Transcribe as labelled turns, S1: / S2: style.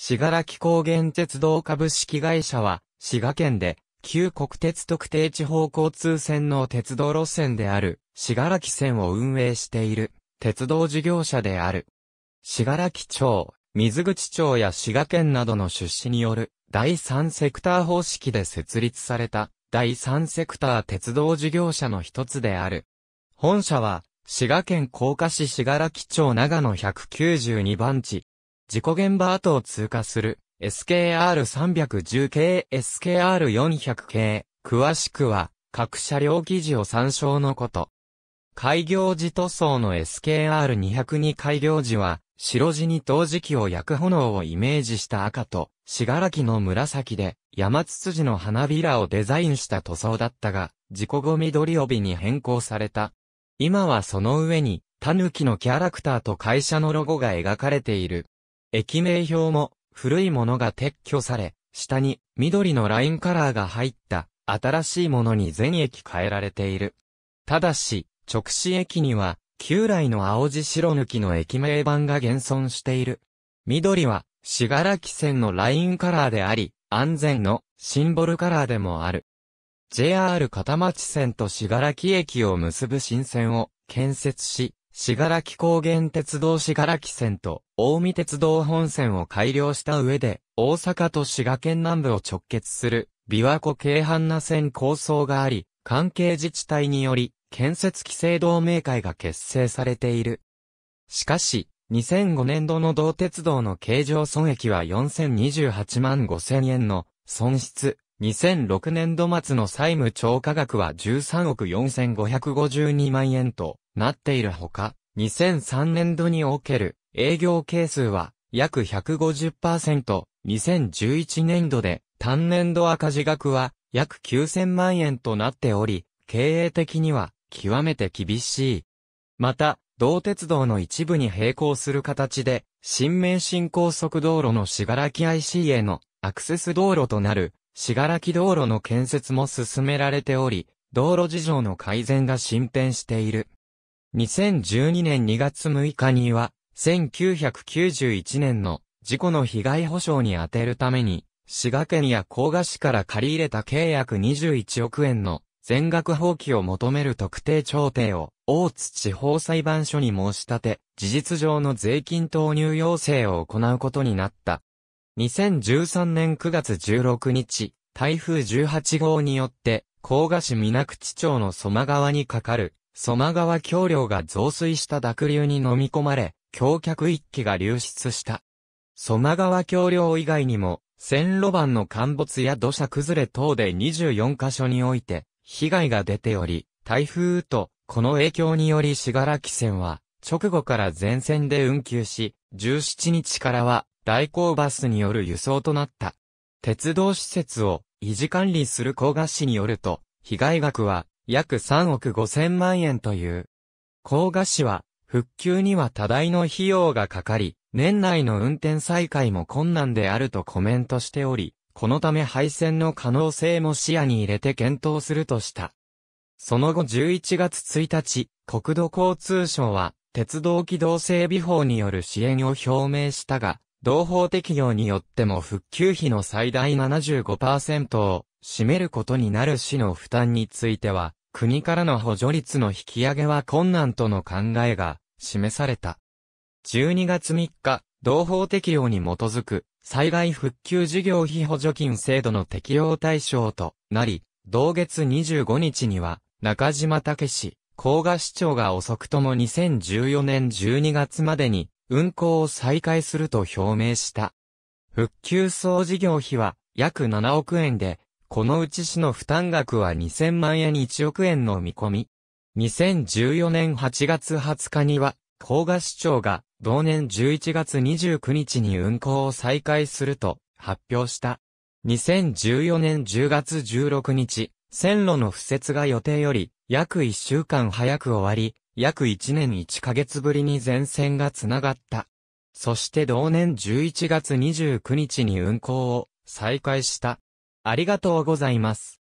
S1: しがらき高原鉄道株式会社は、滋賀県で、旧国鉄特定地方交通線の鉄道路線である、しがらき線を運営している、鉄道事業者である。しがらき町、水口町や滋賀県などの出資による、第三セクター方式で設立された、第三セクター鉄道事業者の一つである。本社は、滋賀県甲賀市しがらき町長野192番地、事故現場跡を通過する SKR310 系 SKR400 系、詳しくは各車両記事を参照のこと。開業時塗装の SKR202 開業時は、白地に陶磁器を焼く炎をイメージした赤と、死柄木の紫で、山筒子の花びらをデザインした塗装だったが、事故後緑帯に変更された。今はその上に、タヌキのキャラクターと会社のロゴが描かれている。駅名表も古いものが撤去され、下に緑のラインカラーが入った新しいものに全駅変えられている。ただし、直視駅には旧来の青地白抜きの駅名板が現存している。緑は、しがらき線のラインカラーであり、安全のシンボルカラーでもある。JR 片町線としがらき駅を結ぶ新線を建設し、しがらき高原鉄道しがらき線と大見鉄道本線を改良した上で、大阪と滋賀県南部を直結する、琵琶湖京阪な線構想があり、関係自治体により、建設規制同盟会が結成されている。しかし、2005年度の同鉄道の経常損益は4028万5千円の損失。2006年度末の債務超過額は13億4552万円となっているほか、2003年度における営業係数は約 150%2011 年度で単年度赤字額は約9000万円となっており、経営的には極めて厳しい。また、同鉄道の一部に並行する形で、新名神高速道路のしがらき IC へのアクセス道路となる、しがらき道路の建設も進められており、道路事情の改善が進展している。2012年2月6日には、1991年の事故の被害保障に充てるために、滋賀県や甲賀市から借り入れた契約21億円の全額放棄を求める特定調停を大津地方裁判所に申し立て、事実上の税金投入要請を行うことになった。2013年9月16日、台風18号によって、甲賀市港口町の蘇磨川に架かる、蘇磨川橋梁が増水した濁流に飲み込まれ、橋脚一機が流出した。曽間川橋梁以外にも、線路板の陥没や土砂崩れ等で24カ所において、被害が出ており、台風と、この影響によりらき線は、直後から全線で運休し、17日からは、代行バスによる輸送となった。鉄道施設を維持管理する甲賀市によると、被害額は約3億5千万円という。甲賀市は復旧には多大の費用がかかり、年内の運転再開も困難であるとコメントしており、このため廃線の可能性も視野に入れて検討するとした。その後11月1日、国土交通省は、鉄道機動整備法による支援を表明したが、同法適用によっても復旧費の最大75%を占めることになる市の負担については、国からの補助率の引き上げは困難との考えが示された。12月3日、同法適用に基づく災害復旧事業費補助金制度の適用対象となり、同月25日には中島武氏、甲賀市長が遅くとも2014年12月までに運行を再開すると表明した。復旧総事業費は約7億円で、このうち市の負担額は2000万円1億円の見込み。2014年8月20日には、甲賀市長が同年11月29日に運行を再開すると発表した。2014年10月16日、線路の敷設が予定より約1週間早く終わり、約1年1ヶ月ぶりに全線がつながった。そして同年11月29日に運行を再開した。ありがとうございます。